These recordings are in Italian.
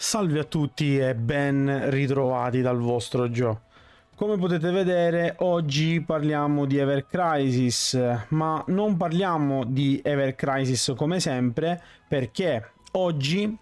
Salve a tutti e ben ritrovati dal vostro Gio. Come potete vedere oggi parliamo di Ever Crisis, ma non parliamo di Ever Crisis come sempre perché oggi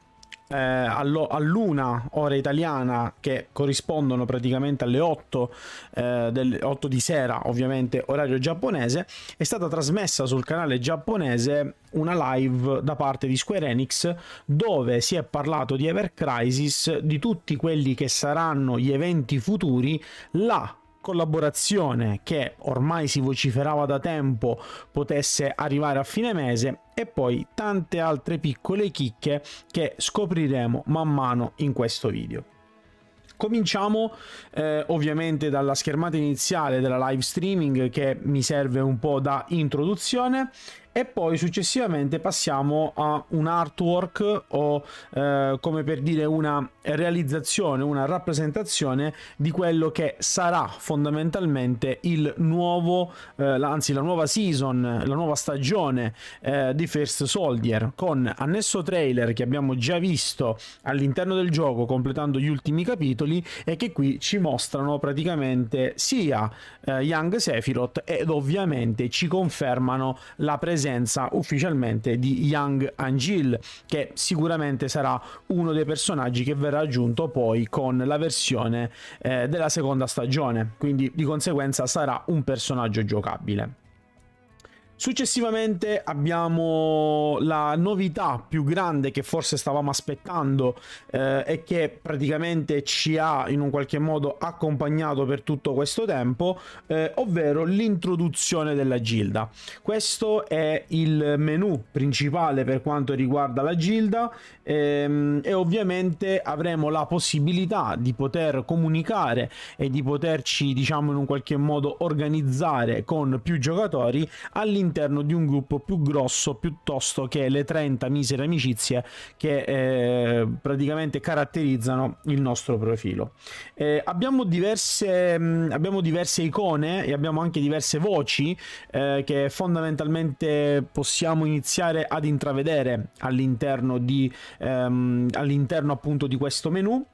eh, all'una ora italiana che corrispondono praticamente alle 8, eh, del, 8 di sera ovviamente orario giapponese è stata trasmessa sul canale giapponese una live da parte di Square Enix dove si è parlato di Ever Crisis di tutti quelli che saranno gli eventi futuri là collaborazione che ormai si vociferava da tempo potesse arrivare a fine mese e poi tante altre piccole chicche che scopriremo man mano in questo video. Cominciamo eh, ovviamente dalla schermata iniziale della live streaming che mi serve un po' da introduzione e poi successivamente passiamo a un artwork o eh, come per dire una realizzazione, una rappresentazione di quello che sarà fondamentalmente il nuovo, eh, anzi la nuova season, la nuova stagione eh, di First Soldier con annesso trailer che abbiamo già visto all'interno del gioco completando gli ultimi capitoli e che qui ci mostrano praticamente sia eh, Young Sephiroth ed ovviamente ci confermano la presenza presenza ufficialmente di Young Angel, che sicuramente sarà uno dei personaggi che verrà aggiunto poi con la versione eh, della seconda stagione, quindi di conseguenza sarà un personaggio giocabile. Successivamente abbiamo la novità più grande che forse stavamo aspettando eh, e che praticamente ci ha in un qualche modo accompagnato per tutto questo tempo, eh, ovvero l'introduzione della gilda. Questo è il menu principale per quanto riguarda la gilda ehm, e ovviamente avremo la possibilità di poter comunicare e di poterci diciamo in un qualche modo organizzare con più giocatori all'interno all'interno di un gruppo più grosso piuttosto che le 30 misere amicizie che eh, praticamente caratterizzano il nostro profilo. Eh, abbiamo, diverse, mh, mm, abbiamo, diverse, icone e abbiamo anche diverse voci eh, che fondamentalmente possiamo iniziare ad intravedere all'interno di, ehm, all'interno appunto di questo menu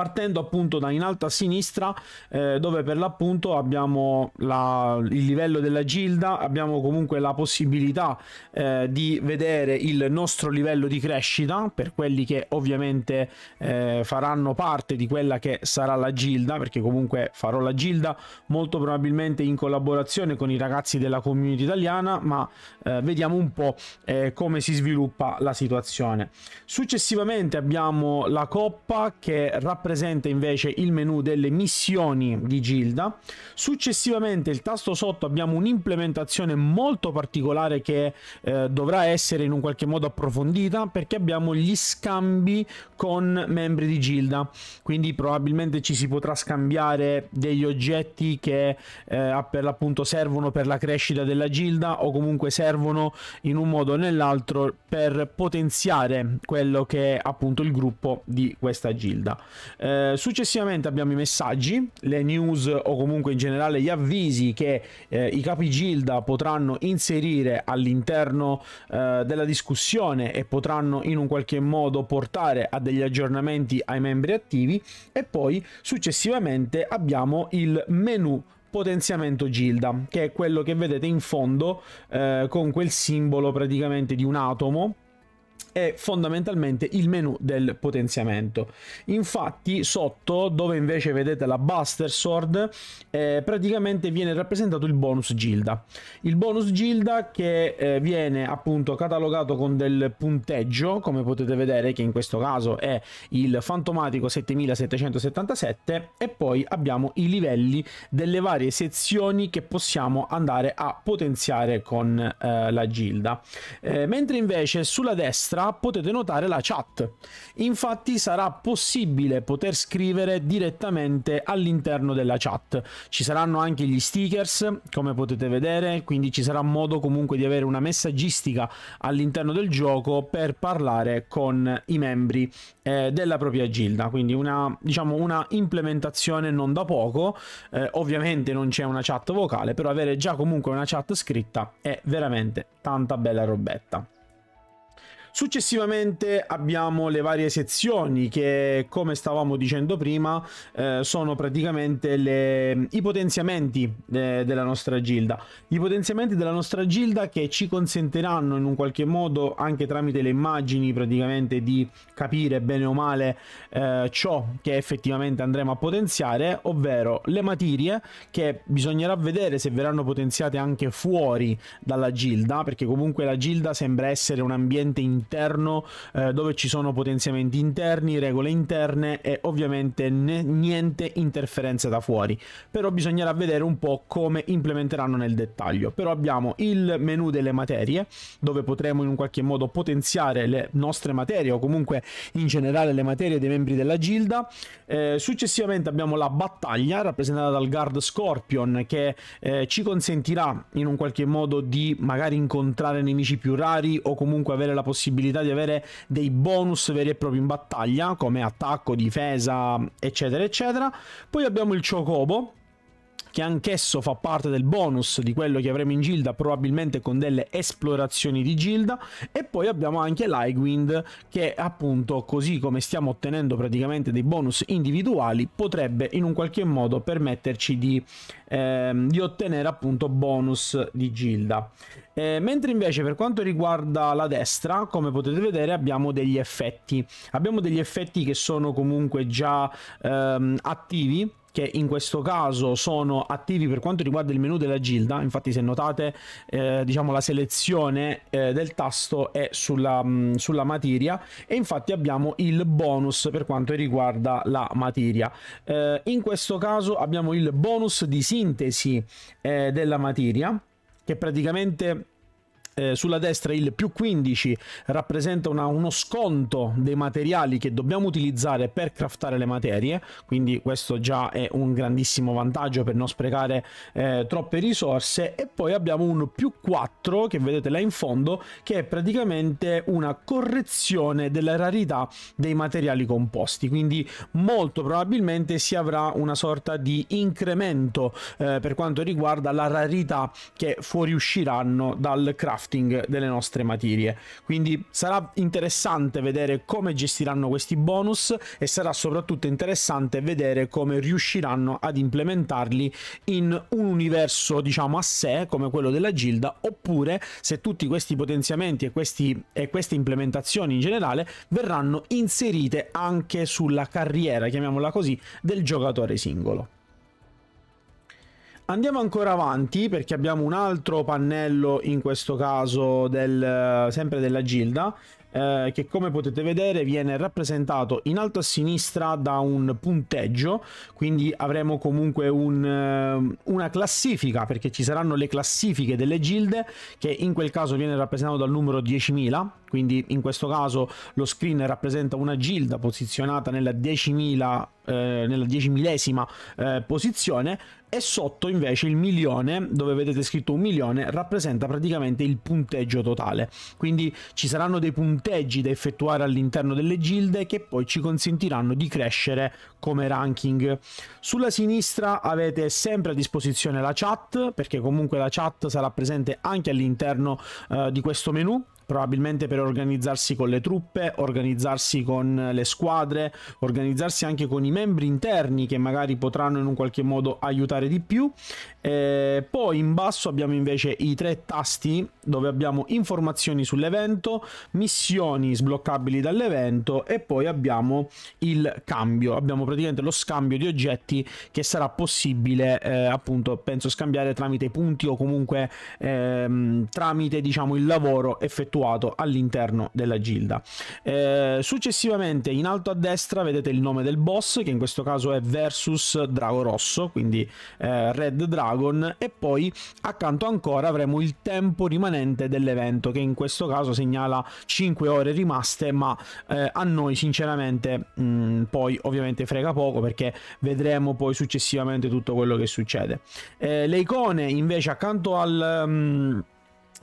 partendo appunto da in alto a sinistra eh, dove per l'appunto abbiamo la, il livello della gilda, abbiamo comunque la possibilità eh, di vedere il nostro livello di crescita per quelli che ovviamente eh, faranno parte di quella che sarà la gilda perché comunque farò la gilda molto probabilmente in collaborazione con i ragazzi della community italiana ma eh, vediamo un po' eh, come si sviluppa la situazione. Successivamente abbiamo la coppa che rappresenta presente invece il menu delle missioni di Gilda. Successivamente il tasto sotto abbiamo un'implementazione molto particolare che eh, dovrà essere in un qualche modo approfondita perché abbiamo gli scambi con membri di Gilda. Quindi probabilmente ci si potrà scambiare degli oggetti che eh, per l'appunto servono per la crescita della Gilda o comunque servono in un modo o nell'altro per potenziare quello che è appunto il gruppo di questa Gilda. Eh, successivamente abbiamo i messaggi, le news o comunque in generale gli avvisi che eh, i Gilda potranno inserire all'interno eh, della discussione e potranno in un qualche modo portare a degli aggiornamenti ai membri attivi e poi successivamente abbiamo il menu potenziamento Gilda, che è quello che vedete in fondo eh, con quel simbolo praticamente di un atomo è fondamentalmente il menu del potenziamento. Infatti sotto, dove invece vedete la Buster Sword, eh, praticamente viene rappresentato il bonus Gilda. Il bonus Gilda che eh, viene appunto catalogato con del punteggio, come potete vedere che in questo caso è il fantomatico 7777 e poi abbiamo i livelli delle varie sezioni che possiamo andare a potenziare con eh, la Gilda. Eh, mentre invece sulla destra succederà potete notare la chat. Infatti sarà possibile poter scrivere direttamente all'interno della chat. Ci saranno anche gli stickers, come potete vedere, quindi ci sarà modo comunque di avere una messaggistica all'interno del gioco per parlare con i membri eh, della propria gilda, quindi una, diciamo, una implementazione non da poco. Eh, ovviamente non c'è una chat vocale, però avere già comunque una chat scritta è veramente tanta bella robetta. Successivamente abbiamo le varie sezioni che, come stavamo dicendo prima, eh, sono praticamente le, i potenziamenti de, eh, della nostra gilda. I potenziamenti della nostra gilda che ci consentiranno in un qualche modo, anche tramite le immagini, praticamente di capire bene o male eh, ciò che effettivamente andremo a potenziare, ovvero le materie che bisognerà vedere se verranno potenziate anche fuori dalla gilda, perché comunque la gilda sembra essere un ambiente in all'interno eh, dove ci sono potenziamenti interni, regole interne e ovviamente niente interferenze da fuori. Però bisognerà vedere un po' come implementeranno nel dettaglio. Però abbiamo il menu delle materie dove potremo in un qualche modo potenziare le nostre materie o comunque in generale le materie dei membri della gilda. Eh, successivamente abbiamo la battaglia rappresentata dal guard Scorpion che eh, ci consentirà in un qualche modo di magari incontrare nemici più rari o comunque avere la possibilità possibilità di avere dei bonus veri e propri in battaglia, come attacco, difesa, eccetera, eccetera. Poi abbiamo il Chocobo, che anch'esso fa parte del bonus di quello che avremo in Gilda, probabilmente con delle esplorazioni di Gilda, e poi abbiamo anche l'Higwind che appunto così come stiamo ottenendo praticamente dei bonus individuali potrebbe in un qualche modo permetterci di, ehm, di ottenere appunto bonus di Gilda. Eh, mentre invece per quanto riguarda la destra, come potete vedere abbiamo degli effetti. Abbiamo degli effetti che sono comunque già ehm, attivi che in questo caso sono attivi per quanto riguarda il menu della gilda infatti se notate eh, diciamo la selezione eh, del tasto è sulla, mh, mm, sulla, materia e infatti abbiamo il bonus per quanto riguarda la materia eh, in questo caso abbiamo il bonus di sintesi eh, della materia che praticamente eh, sulla destra il più 15 rappresenta una, uno sconto dei materiali che dobbiamo utilizzare per craftare le materie, quindi questo già è un grandissimo vantaggio per non sprecare eh, troppe risorse e poi abbiamo un più 4 che vedete là in fondo che è praticamente una correzione della rarità dei materiali composti, quindi molto probabilmente si avrà una sorta di incremento eh, per quanto riguarda la rarità che fuoriusciranno dal craft crafting delle nostre materie. Quindi sarà interessante vedere come gestiranno questi bonus e sarà soprattutto interessante vedere come riusciranno ad implementarli in un universo diciamo a sé come quello della Gilda oppure se tutti questi potenziamenti e, questi, e queste implementazioni in generale verranno inserite anche sulla carriera, chiamiamola così, del giocatore singolo. Andiamo ancora avanti perché abbiamo un altro pannello in questo caso del, sempre della Gilda eh, che come potete vedere viene rappresentato in alto a sinistra da un punteggio quindi avremo comunque un, eh, una classifica perché ci saranno le classifiche delle gilde che in quel caso viene rappresentato dal numero 10.000 quindi in questo caso lo screen rappresenta una gilda posizionata nella 10.000 eh, nella diecimillesima eh, posizione e sotto invece il milione, dove vedete scritto un milione, rappresenta praticamente il punteggio totale. Quindi ci saranno dei punteggi da effettuare all'interno delle gilde che poi ci consentiranno di crescere come ranking. Sulla sinistra avete sempre a disposizione la chat, perché comunque la chat sarà presente anche all'interno eh, di questo menu, probabilmente per organizzarsi con le truppe, organizzarsi con le squadre, organizzarsi anche con i membri interni che magari potranno in un qualche modo aiutare di più. E poi in basso abbiamo invece i tre tasti dove abbiamo informazioni sull'evento, missioni sbloccabili dall'evento e poi abbiamo il cambio, abbiamo praticamente lo scambio di oggetti che sarà possibile eh, appunto penso scambiare tramite punti o comunque ehm, tramite diciamo il lavoro effettuato effettuato all'interno della gilda. Eh, successivamente in alto a destra vedete il nome del boss che in questo caso è Versus Drago Rosso, quindi eh, Red Dragon e poi accanto ancora avremo il tempo rimanente dell'evento che in questo caso segnala 5 ore rimaste ma eh, a noi sinceramente mh, mm, poi ovviamente frega poco perché vedremo poi successivamente tutto quello che succede. Eh, le icone invece accanto al... Mh, mm,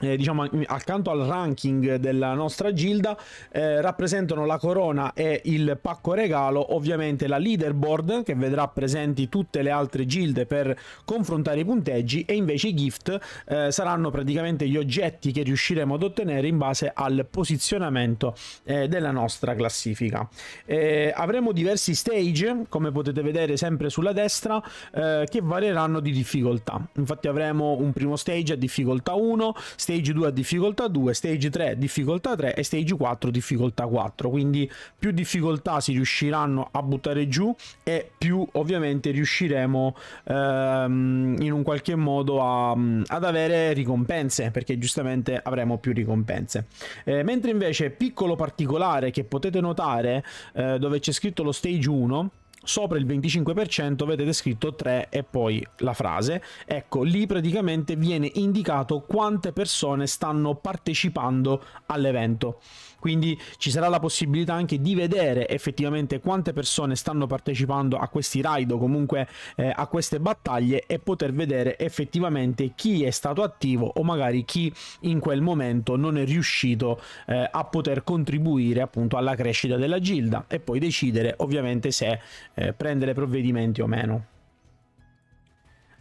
eh, diciamo accanto al ranking della nostra gilda eh, rappresentano la corona e il pacco regalo ovviamente la leaderboard che vedrà presenti tutte le altre gilde per confrontare i punteggi e invece i gift eh, saranno praticamente gli oggetti che riusciremo ad ottenere in base al posizionamento eh, della nostra classifica eh, avremo diversi stage come potete vedere sempre sulla destra eh, che varieranno di difficoltà infatti avremo un primo stage a difficoltà 1 stage 2 a difficoltà 2, stage 3 difficoltà 3 e stage 4 difficoltà 4, quindi più difficoltà si riusciranno a buttare giù e più ovviamente riusciremo ehm, in un qualche modo a, ad avere ricompense, perché giustamente avremo più ricompense. Eh, mentre invece piccolo particolare che potete notare eh, dove c'è scritto lo stage 1, sopra il 25% vedete scritto 3 e poi la frase. Ecco, lì praticamente viene indicato quante persone stanno partecipando all'evento quindi ci sarà la possibilità anche di vedere effettivamente quante persone stanno partecipando a questi raid o comunque eh, a queste battaglie e poter vedere effettivamente chi è stato attivo o magari chi in quel momento non è riuscito eh, a poter contribuire appunto alla crescita della gilda e poi decidere ovviamente se eh, prendere provvedimenti o meno.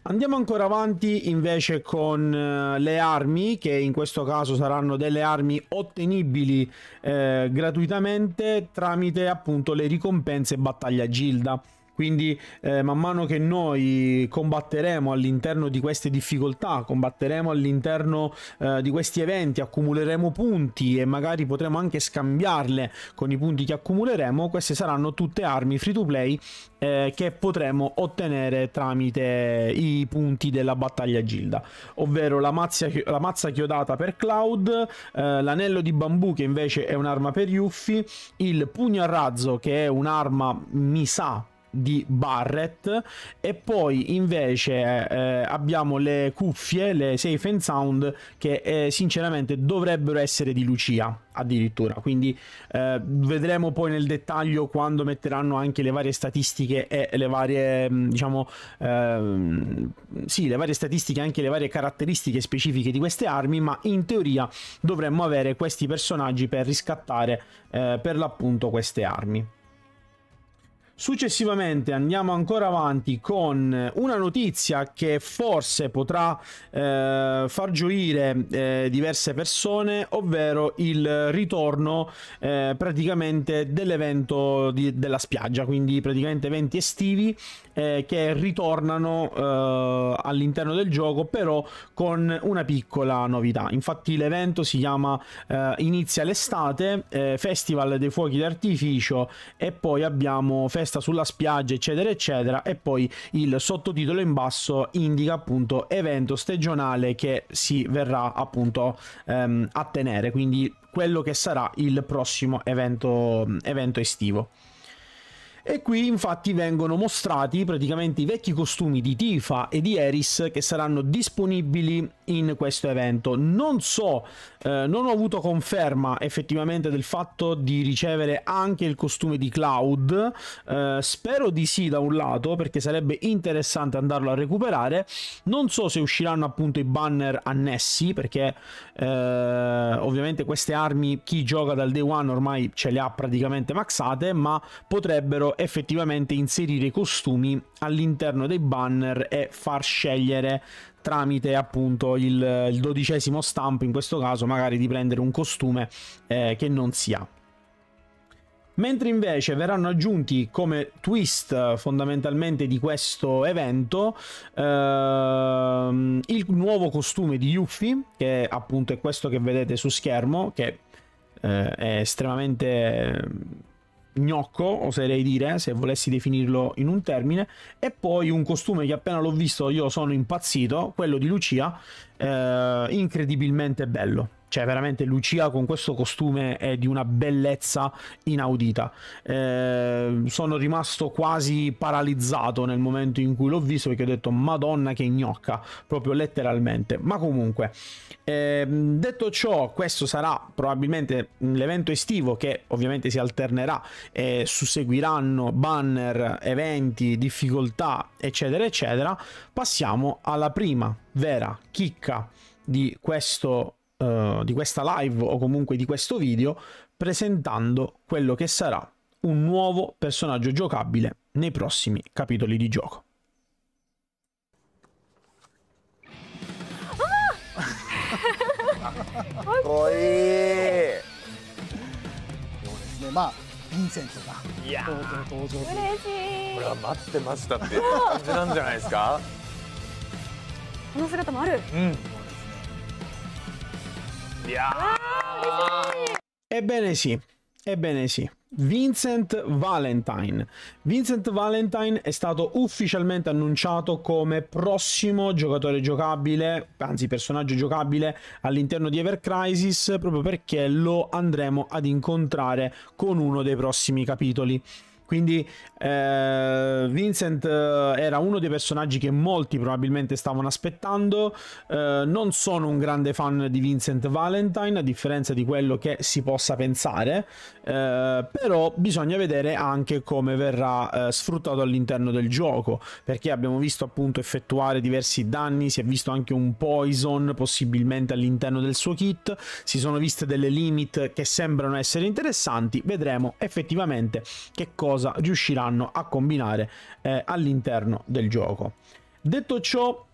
Andiamo ancora avanti invece con eh, le armi, che in questo caso saranno delle armi ottenibili eh, gratuitamente tramite appunto le ricompense battaglia gilda. Quindi eh, man mano che noi combatteremo all'interno di queste difficoltà, combatteremo all'interno eh, di questi eventi, accumuleremo punti e magari potremo anche scambiarle con i punti che accumuleremo, queste saranno tutte armi free to play eh, che potremo ottenere tramite i punti della battaglia gilda, ovvero la, mazza, la mazza chiodata per Cloud, eh, l'anello di bambù che invece è un'arma per Yuffie, il pugno a razzo che è un'arma mi sa di Barrett e poi invece eh, abbiamo le cuffie, le Safe and Sound che eh, sinceramente dovrebbero essere di Lucia addirittura, quindi eh, vedremo poi nel dettaglio quando metteranno anche le varie statistiche e le varie mm, diciamo ehm, sì, le varie statistiche e anche le varie caratteristiche specifiche di queste armi, ma in teoria dovremmo avere questi personaggi per riscattare eh, per l'appunto queste armi. Successivamente andiamo ancora avanti con una notizia che forse potrà eh, far gioire eh, diverse persone, ovvero il ritorno eh, praticamente dell'evento della spiaggia, quindi praticamente eventi estivi eh, che ritornano eh, all'interno del gioco però con una piccola novità infatti l'evento si chiama eh, inizia l'estate eh, festival dei fuochi d'artificio e poi abbiamo festa sulla spiaggia eccetera eccetera e poi il sottotitolo in basso indica appunto evento stagionale che si verrà appunto ehm, a tenere quindi quello che sarà il prossimo evento, evento estivo. E qui infatti vengono mostrati praticamente i vecchi costumi di Tifa e di Eris che saranno disponibili in questo evento. Non so, eh, non ho avuto conferma effettivamente del fatto di ricevere anche il costume di Cloud. Eh, spero di sì da un lato perché sarebbe interessante andarlo a recuperare. Non so se usciranno appunto i banner annessi perché eh, ovviamente queste armi chi gioca dal day one ormai ce le ha praticamente maxate ma potrebbero effettivamente inserire i costumi all'interno dei banner e far scegliere tramite appunto il, il dodicesimo stampo, in questo caso magari di prendere un costume eh, che non si ha. Mentre invece verranno aggiunti come twist fondamentalmente di questo evento ehm, il nuovo costume di Yuffie, che appunto è questo che vedete su schermo, che eh, è estremamente gnocco, oserei dire, se volessi definirlo in un termine, e poi un costume che appena l'ho visto io sono impazzito, quello di Lucia, eh, incredibilmente bello. Cioè, veramente Lucia con questo costume è di una bellezza inaudita. Eh, sono rimasto quasi paralizzato nel momento in cui l'ho visto perché ho detto Madonna che gnocca, proprio letteralmente. Ma comunque, eh, detto ciò, questo sarà probabilmente l'evento estivo che ovviamente si alternerà e susseguiranno banner, eventi, difficoltà, eccetera, eccetera. Passiamo alla prima vera chicca di questo uh, di questa live o comunque di questo video presentando quello che sarà un nuovo personaggio giocabile nei prossimi capitoli di gioco. Oh! okay. まあ、ヴィンセントが登場というこれは待ってましたっていう感じなんじゃないですかこの姿もある、うん Wow, Ebbene sì, ebbene sì. Vincent Valentine. Vincent Valentine è stato ufficialmente annunciato come prossimo giocatore giocabile, anzi personaggio giocabile all'interno di Ever Crisis, proprio perché lo andremo ad incontrare con uno dei prossimi capitoli. Quindi eh, Vincent eh, era uno dei personaggi che molti probabilmente stavano aspettando. Eh, non sono un grande fan di Vincent Valentine, a differenza di quello che si possa pensare, eh, però bisogna vedere anche come verrà eh, sfruttato all'interno del gioco, perché abbiamo visto appunto effettuare diversi danni, si è visto anche un poison possibilmente all'interno del suo kit, si sono viste delle limit che sembrano essere interessanti, vedremo effettivamente che cosa cosa riusciranno a combinare eh, all'interno del gioco. Detto ciò,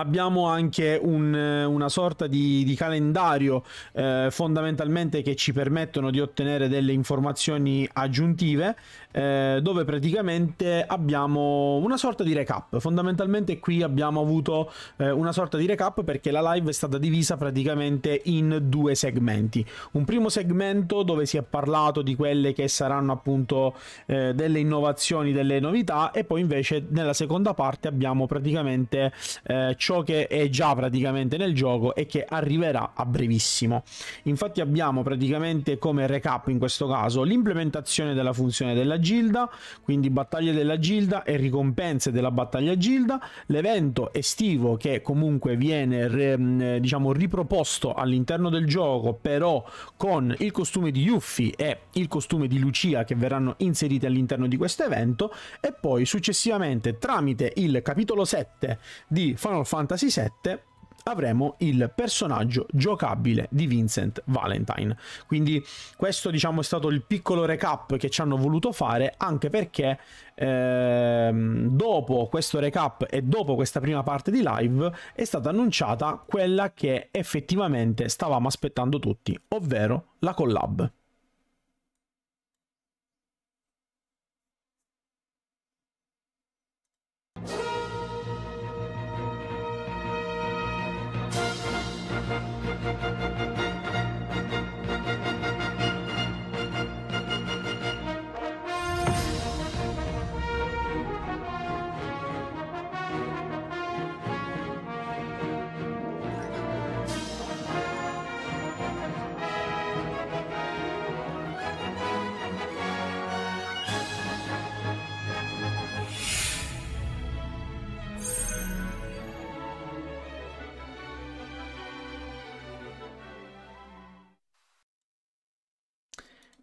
abbiamo anche un, eh, una sorta di, di calendario eh, fondamentalmente che ci permettono di ottenere delle informazioni aggiuntive eh, dove praticamente abbiamo una sorta di recap fondamentalmente qui abbiamo avuto eh, una sorta di recap perché la live è stata divisa praticamente in due segmenti un primo segmento dove si è parlato di quelle che saranno appunto eh, delle innovazioni delle novità e poi invece nella seconda parte abbiamo praticamente eh, ciò ciò che è già praticamente nel gioco e che arriverà a brevissimo. Infatti abbiamo praticamente come recap in questo caso l'implementazione della funzione della gilda, quindi battaglie della gilda e ricompense della battaglia gilda, l'evento estivo che comunque viene mm, diciamo riproposto all'interno del gioco però con il costume di Yuffie e il costume di Lucia che verranno inseriti all'interno di questo evento e poi successivamente tramite il capitolo 7 di Final Fantasy Fantasy VII avremo il personaggio giocabile di Vincent Valentine. Quindi questo diciamo è stato il piccolo recap che ci hanno voluto fare anche perché ehm, dopo questo recap e dopo questa prima parte di live è stata annunciata quella che effettivamente stavamo aspettando tutti, ovvero la collab.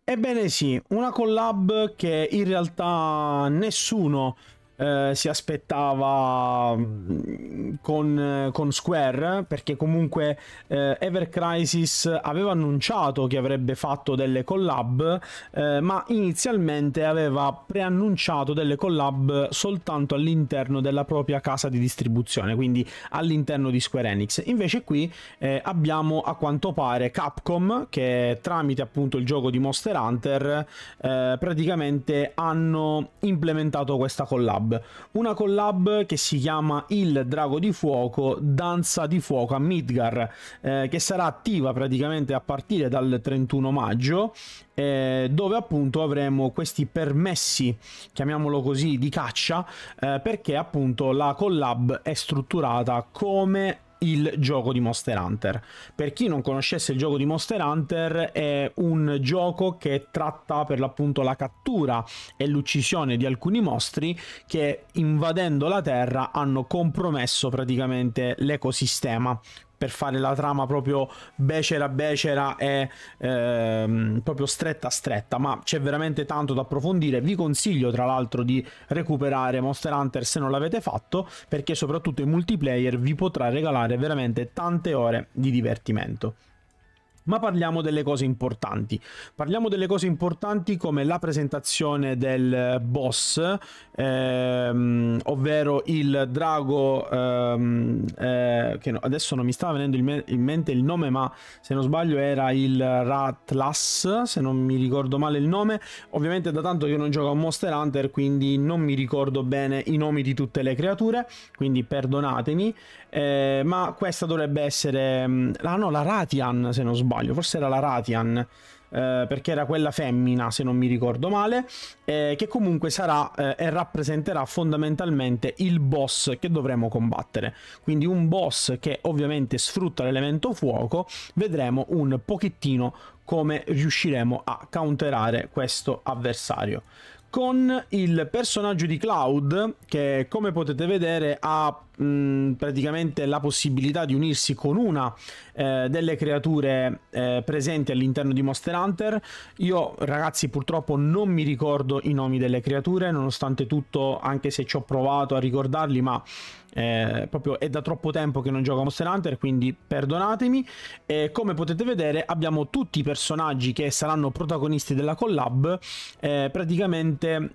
Ebbene sì, una collab che in realtà nessuno eh, si aspettava mm, con, eh, con, Square, perché comunque eh, Ever Crisis aveva annunciato che avrebbe fatto delle collab, eh, ma inizialmente aveva preannunciato delle collab soltanto all'interno della propria casa di distribuzione, quindi all'interno di Square Enix. Invece qui eh, abbiamo a quanto pare Capcom che tramite appunto il gioco di Monster Hunter praticamente hanno implementato questa collab collab, una collab che si chiama Il Drago di Fuoco, Danza di Fuoco a Midgar, eh, che sarà attiva praticamente a partire dal 31 maggio, eh, dove appunto avremo questi permessi, chiamiamolo così, di caccia, eh, perché appunto la collab è strutturata come il gioco di Monster Hunter. Per chi non conoscesse il gioco di Monster Hunter è un gioco che tratta per l'appunto la cattura e l'uccisione di alcuni mostri che invadendo la Terra hanno compromesso praticamente l'ecosistema, per fare la trama proprio becera becera e ehm, proprio stretta stretta ma c'è veramente tanto da approfondire vi consiglio tra l'altro di recuperare Monster Hunter se non l'avete fatto perché soprattutto in multiplayer vi potrà regalare veramente tante ore di divertimento ma parliamo delle cose importanti. Parliamo delle cose importanti come la presentazione del eh, boss, ehm, ovvero il drago, ehm, eh, che no, adesso non mi stava venendo me in mente il nome, ma se non sbaglio era il Ratlas, se non mi ricordo male il nome. Ovviamente da tanto io non gioco a Monster Hunter, quindi non mi ricordo bene i nomi di tutte le creature, quindi perdonatemi, eh, ma questa dovrebbe essere... Mm, ah no, la Ratian, se non sbaglio sbaglio, forse era la Ratian. Eh, perché era quella femmina, se non mi ricordo male, eh, che comunque sarà eh, e rappresenterà fondamentalmente il boss che dovremo combattere. Quindi un boss che ovviamente sfrutta l'elemento fuoco, vedremo un pochettino come riusciremo a counterare questo avversario con il personaggio di Cloud che come potete vedere ha mh, mm, praticamente la possibilità di unirsi con una eh, delle creature eh, presenti all'interno di Monster Hunter io ragazzi purtroppo non mi ricordo i nomi delle creature nonostante tutto anche se ci ho provato a ricordarli ma eh, proprio è da troppo tempo che non gioco a Monster Hunter, quindi perdonatemi. Eh, come potete vedere abbiamo tutti i personaggi che saranno protagonisti della collab, eh, praticamente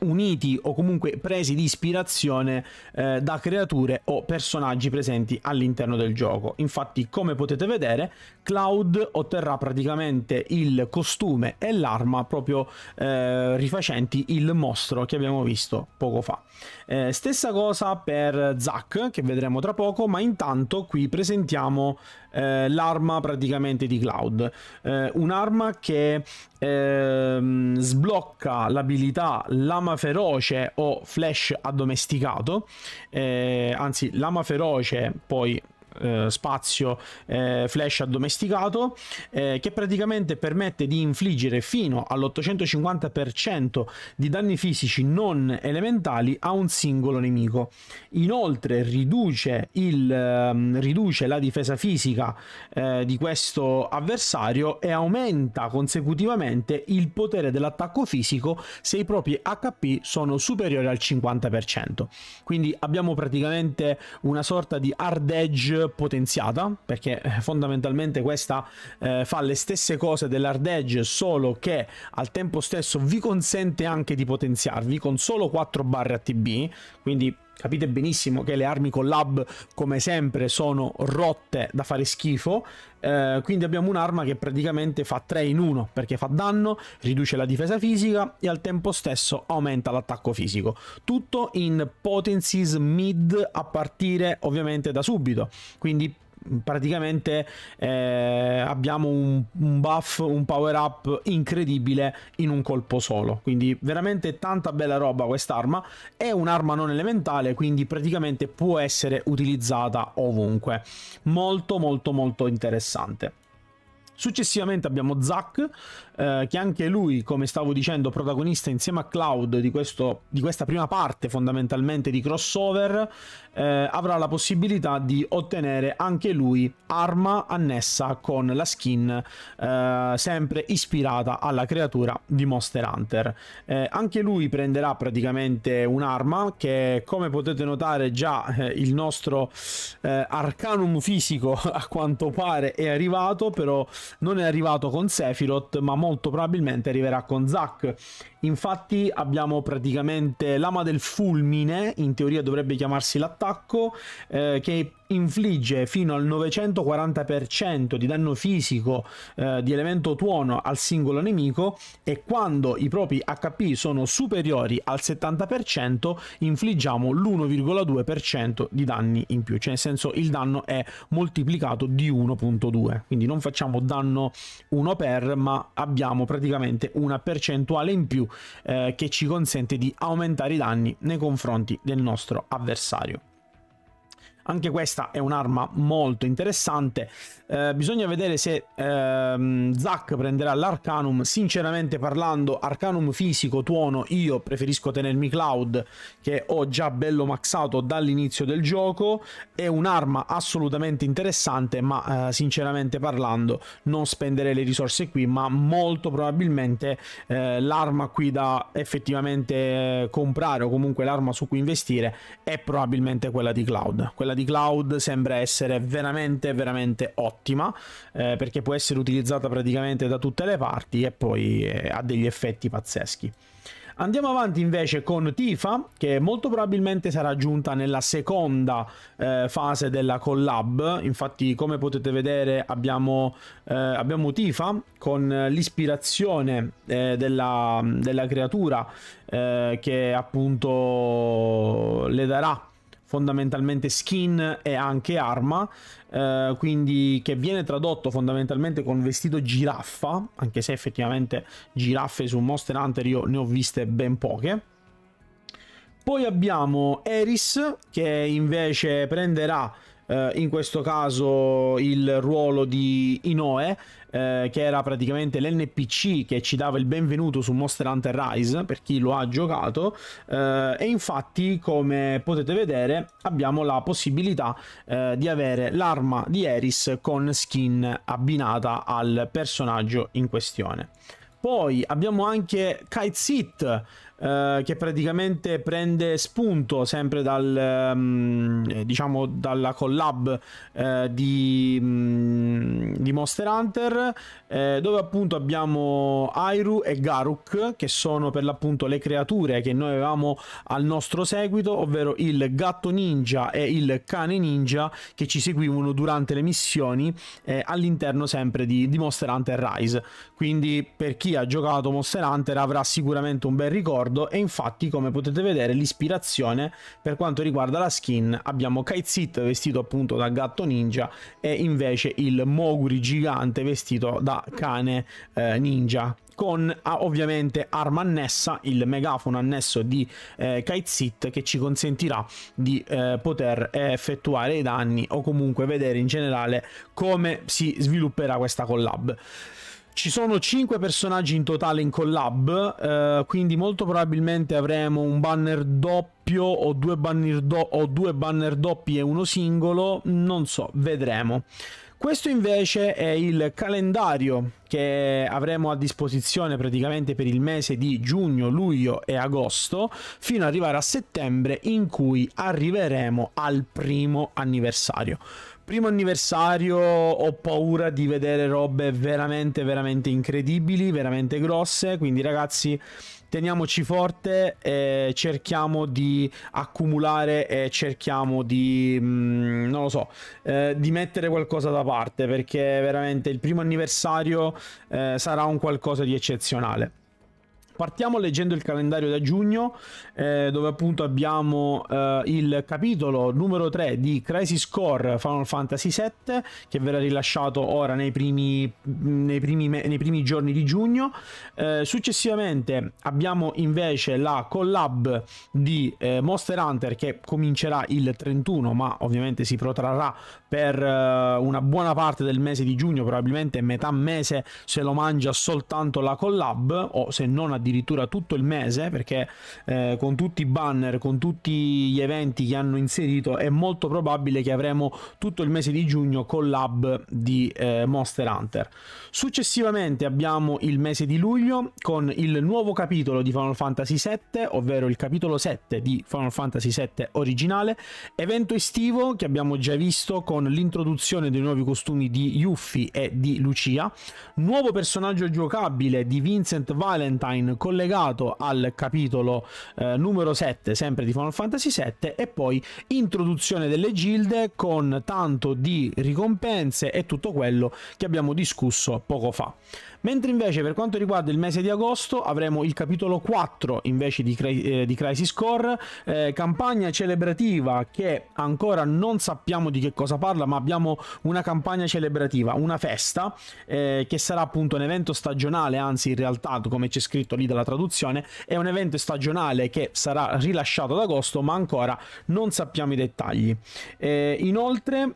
uniti o comunque presi di ispirazione eh, da creature o personaggi presenti all'interno del gioco. Infatti, come potete vedere, Cloud otterrà praticamente il costume e l'arma proprio eh, rifacenti il mostro che abbiamo visto poco fa. Eh, stessa cosa per Zack, che vedremo tra poco, ma intanto qui presentiamo eh, l'arma praticamente di Cloud. Eh, un'arma che ehm, sblocca l'abilità Lama Feroce o Flash Addomesticato, eh, anzi Lama Feroce poi eh, spazio eh, flash addomesticato eh, che praticamente permette di infliggere fino all'850% di danni fisici non elementali a un singolo nemico. Inoltre riduce, il, ehm, riduce la difesa fisica eh, di questo avversario e aumenta consecutivamente il potere dell'attacco fisico se i propri HP sono superiori al 50%. Quindi abbiamo praticamente una sorta di hard edge potenziata perché eh, fondamentalmente questa eh, fa le stesse cose dell'hard edge solo che al tempo stesso vi consente anche di potenziarvi con solo 4 barre ATB quindi Capite benissimo che le armi collab, come sempre, sono rotte da fare schifo. Eh, quindi abbiamo un'arma che praticamente fa 3 in 1 perché fa danno, riduce la difesa fisica e al tempo stesso aumenta l'attacco fisico. Tutto in potencies mid a partire ovviamente da subito. Quindi praticamente eh, abbiamo un, un, buff, un power up incredibile in un colpo solo. Quindi veramente tanta bella roba quest'arma. È un'arma non elementale, quindi praticamente può essere utilizzata ovunque. Molto molto molto interessante. Successivamente abbiamo Zack, eh, che anche lui, come stavo dicendo, protagonista insieme a Cloud di, questo, di questa prima parte fondamentalmente di crossover, eh, avrà la possibilità di ottenere anche lui arma annessa con la skin eh, sempre ispirata alla creatura di Monster Hunter. Eh, anche lui prenderà praticamente un'arma che, come potete notare, già eh, il nostro eh, arcanum fisico a quanto pare è arrivato, però non è arrivato con Sephiroth, ma molto probabilmente arriverà con Zac. Infatti abbiamo praticamente l'ama del fulmine, in teoria dovrebbe chiamarsi l'attacco, eh, che infligge fino al 940% di danno fisico eh, di elemento tuono al singolo nemico e quando i propri HP sono superiori al 70% infliggiamo l'1,2% di danni in più, cioè nel senso il danno è moltiplicato di 1.2, quindi non facciamo danno 1 per ma abbiamo praticamente una percentuale in più eh, che ci consente di aumentare i danni nei confronti del nostro avversario. Anche questa è un'arma molto interessante. Eh, bisogna vedere se ehm, Zack prenderà l'Arcanum. Sinceramente parlando, Arcanum fisico, tuono, io preferisco tenermi Cloud, che ho già bello maxato dall'inizio del gioco. È un'arma assolutamente interessante, ma eh, sinceramente parlando non spenderei le risorse qui, ma molto probabilmente eh, l'arma qui da effettivamente eh, comprare o comunque l'arma su cui investire è probabilmente quella di Cloud. Quella di di cloud sembra essere veramente, veramente ottima, eh, perché può essere utilizzata praticamente da tutte le parti e poi eh, ha degli effetti pazzeschi. Andiamo avanti invece con Tifa, che molto probabilmente sarà giunta nella seconda eh, fase della collab. Infatti, come potete vedere, abbiamo, eh, abbiamo Tifa con l'ispirazione eh, della, della, creatura eh, che appunto le darà fondamentalmente skin e anche arma, eh, quindi che viene tradotto fondamentalmente con vestito giraffa, anche se effettivamente giraffe su Monster Hunter io ne ho viste ben poche. Poi abbiamo Eris che invece prenderà eh, in questo caso il ruolo di Inoe, eh, che era praticamente l'NPC che ci dava il benvenuto su Monster Hunter Rise, per chi lo ha giocato, eh, e infatti come potete vedere abbiamo la possibilità eh, di avere l'arma di Eris con skin abbinata al personaggio in questione. Poi abbiamo anche Kite Sit, eh, che praticamente prende spunto sempre dal, um, diciamo dalla collab eh, di, um, di, Monster Hunter eh, dove appunto abbiamo Airu e Garuk che sono per l'appunto le creature che noi avevamo al nostro seguito ovvero il gatto ninja e il cane ninja che ci seguivano durante le missioni eh, all'interno sempre di, di Monster Hunter Rise quindi per chi ha giocato Monster Hunter avrà sicuramente un bel ricordo e infatti come potete vedere l'ispirazione per quanto riguarda la skin abbiamo Kaizit vestito appunto da gatto ninja e invece il Moguri gigante vestito da cane eh, ninja con ah, ovviamente arma annessa, il megafono annesso di eh, Kaizit che ci consentirà di eh, poter effettuare i danni o comunque vedere in generale come si svilupperà questa collab. Ci sono 5 personaggi in totale in collab, eh, quindi molto probabilmente avremo un banner doppio o due banner, do o due banner doppi e uno singolo, non so, vedremo. Questo invece è il calendario che avremo a disposizione praticamente per il mese di giugno, luglio e agosto fino ad arrivare a settembre in cui arriveremo al primo anniversario primo anniversario ho paura di vedere robe veramente, veramente incredibili, veramente grosse. Quindi ragazzi, teniamoci forte, e cerchiamo di accumulare e cerchiamo di, mm, non lo so, eh, di mettere qualcosa da parte perché veramente il primo anniversario eh, sarà un qualcosa di eccezionale. Partiamo leggendo il calendario da giugno, eh, dove appunto abbiamo eh, il capitolo numero 3 di Crisis Core Final Fantasy VII, che verrà rilasciato ora nei primi, nei primi, nei primi giorni di giugno. Eh, successivamente abbiamo invece la collab di eh, Monster Hunter, che comincerà il 31, ma ovviamente si protrarrà per eh, una buona parte del mese di giugno, probabilmente metà mese se lo mangia soltanto la collab, o se non addirittura addirittura tutto il mese perché eh, con tutti i banner, con tutti gli eventi che hanno inserito è molto probabile che avremo tutto il mese di giugno con collab di eh, Monster Hunter. Successivamente abbiamo il mese di luglio con il nuovo capitolo di Final Fantasy VII, ovvero il capitolo 7 di Final Fantasy VII originale, evento estivo che abbiamo già visto con l'introduzione dei nuovi costumi di Yuffie e di Lucia, nuovo personaggio giocabile di Vincent Valentine collegato al capitolo eh, numero 7 sempre di Final Fantasy VII e poi introduzione delle gilde con tanto di ricompense e tutto quello che abbiamo discusso poco fa. Mentre invece per quanto riguarda il mese di agosto avremo il capitolo 4 invece di, eh, di Crisis Core, eh, campagna celebrativa che ancora non sappiamo di che cosa parla, ma abbiamo una campagna celebrativa, una festa eh, che sarà appunto un evento stagionale, anzi in realtà come c'è scritto lì dalla traduzione, è un evento stagionale che sarà rilasciato ad agosto, ma ancora non sappiamo i dettagli. Eh, inoltre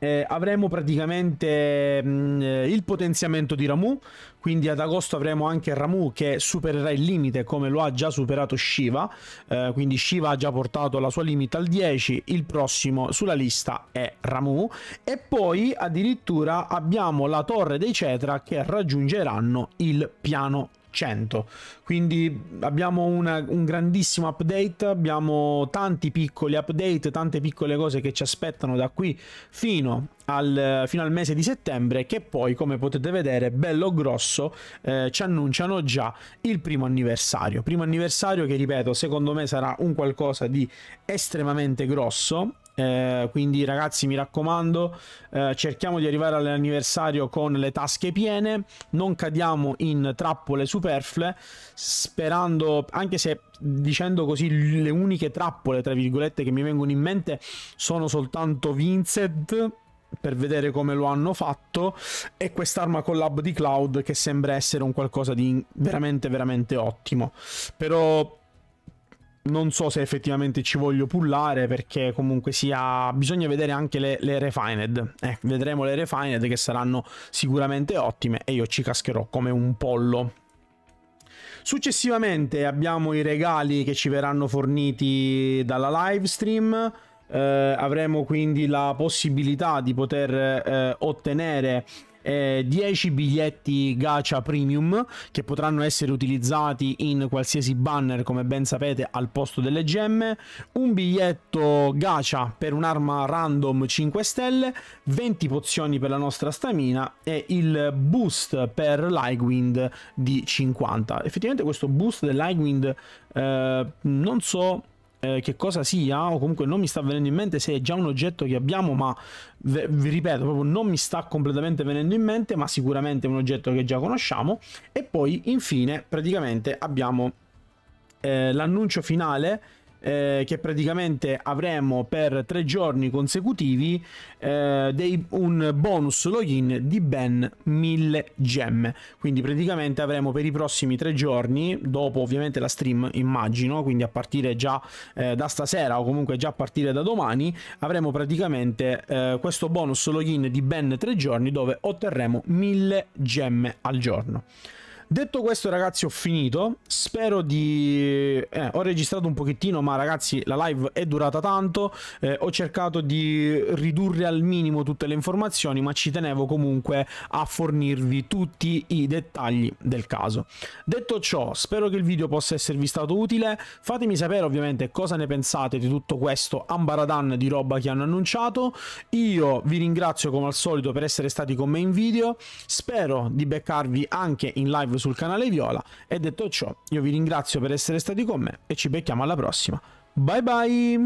eh, avremo praticamente mh, mm, eh, il potenziamento di Ramu, quindi ad agosto avremo anche Ramu che supererà il limite come lo ha già superato Shiva, eh, quindi Shiva ha già portato la sua limite al 10, il prossimo sulla lista è Ramu e poi addirittura abbiamo la torre dei Cetra che raggiungeranno il piano 100. Quindi abbiamo una, un grandissimo update, abbiamo tanti piccoli update, tante piccole cose che ci aspettano da qui fino al, fino al mese di settembre che poi come potete vedere bello grosso eh, ci annunciano già il primo anniversario. Primo anniversario che ripeto secondo me sarà un qualcosa di estremamente grosso eh, quindi ragazzi mi raccomando, eh, cerchiamo di arrivare all'anniversario con le tasche piene, non cadiamo in trappole superflue, sperando, anche se dicendo così le uniche trappole, tra virgolette, che mi vengono in mente sono soltanto Vincent per vedere come lo hanno fatto e quest'arma collab di Cloud che sembra essere un qualcosa di veramente veramente ottimo però non so se effettivamente ci voglio pullare perché comunque sia bisogna vedere anche le, le refined eh, vedremo le refined che saranno sicuramente ottime e io ci cascherò come un pollo successivamente abbiamo i regali che ci verranno forniti dalla live stream eh, avremo quindi la possibilità di poter eh, ottenere eh, 10 biglietti gacha premium che potranno essere utilizzati in qualsiasi banner come ben sapete al posto delle gemme un biglietto gacha per un'arma random 5 stelle 20 pozioni per la nostra stamina e il boost per l'High di 50 effettivamente questo boost dell'High eh, non so eh, che cosa sia o comunque non mi sta venendo in mente se è già un oggetto che abbiamo ma vi ripeto proprio non mi sta completamente venendo in mente ma sicuramente è un oggetto che già conosciamo e poi infine praticamente abbiamo eh, l'annuncio finale eh, che praticamente avremo per tre giorni consecutivi eh, dei, un bonus login di ben 1000 gemme. Quindi praticamente avremo per i prossimi tre giorni, dopo ovviamente la stream immagino, quindi a partire già eh, da stasera o comunque già a partire da domani, avremo praticamente eh, questo bonus login di ben tre giorni dove otterremo 1000 gemme al giorno. Detto questo ragazzi ho finito, spero di... Eh, ho registrato un pochettino ma ragazzi la live è durata tanto, eh, ho cercato di ridurre al minimo tutte le informazioni ma ci tenevo comunque a fornirvi tutti i dettagli del caso. Detto ciò spero che il video possa esservi stato utile, fatemi sapere ovviamente cosa ne pensate di tutto questo ambaradan di roba che hanno annunciato, io vi ringrazio come al solito per essere stati con me in video, spero di beccarvi anche in live sul canale Viola e detto ciò io vi ringrazio per essere stati con me e ci becchiamo alla prossima. Bye bye!